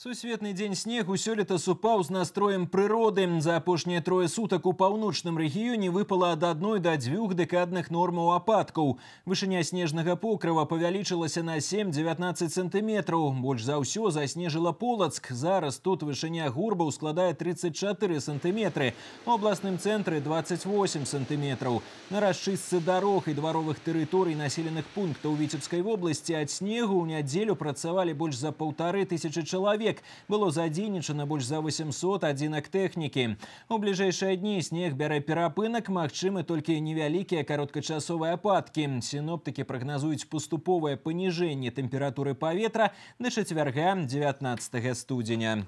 Сусветны день снегу сёлета супаў з настроем прыроды. За апошнія трое сутак у паўночным рэгіёне выпала ад адной да дзвюх дэкадных нормаў ападкаў. Вышыня снежнага покрыва павялічылася на 7-19 сантыметраў. Больш за ўсё заснежыла полацк. Зараз тут вышыня гурбаў складае 34 сантыметры. У абласным цэнтры 28 сантыметраў. На расчыстцы дарог і дваровых тэрыторый населеных пунктаў Віцебскай вобласці ад снегу ў нядзелю працавалі больш за паўтары тысячы чалавек чалавек было задзейнічана больш за 800 адзінак тэхнікі. У бліжэйшыя дні снег бярэ перапынак, магчымы толькі невялікія кароткачасовыя ападкі. Сіноптыкі прагназуюць паступовае паніжэнне тэмпературы паветра на чацвярга 19 студзеня.